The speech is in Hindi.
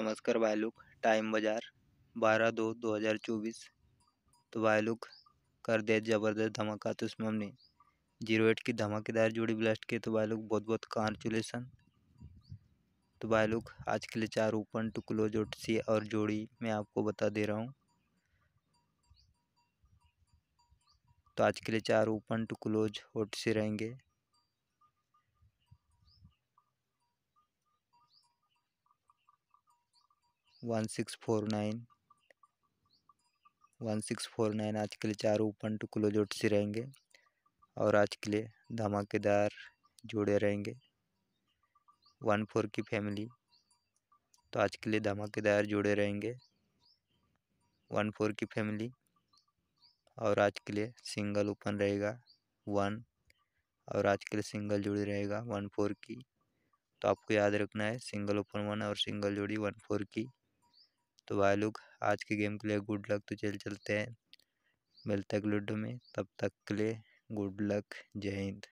नमस्कार भाई लोग टाइम बाज़ार बारह दो दो हज़ार चौबीस तो भाई लोग कर दे ज़बरदस्त धमाका तो उसमें हमने जीरो एट की धमाकेदार जोड़ी ब्लास्ट की तो भाई लोग बहुत बहुत कॉन्चुलेसन तो भाई लोग आज के लिए चार ओपन टू क्लोज ओट सी और जोड़ी मैं आपको बता दे रहा हूँ तो आज के लिए चार ओपन टू क्लोज ओट सी रहेंगे one six four nine one six four nine आज के लिए चार ओपन टू क्लोज आउट से रहेंगे और आज के लिए धमाकेदार जोड़े रहेंगे वन फोर की फैमिली तो आज के लिए धमाकेदार जोड़े रहेंगे वन फोर की फैमिली और आज के लिए सिंगल ओपन रहेगा वन और आज के लिए सिंगल जोड़ी रहेगा वन फोर की तो आपको याद रखना है सिंगल ओपन वन और सिंगल जोड़ी वन फोर की तो भाई लोग आज के गेम के लिए गुड लक तो चल चलते हैं मिलते हैं लूडो में तब तक के लिए गुड लक जय हिंद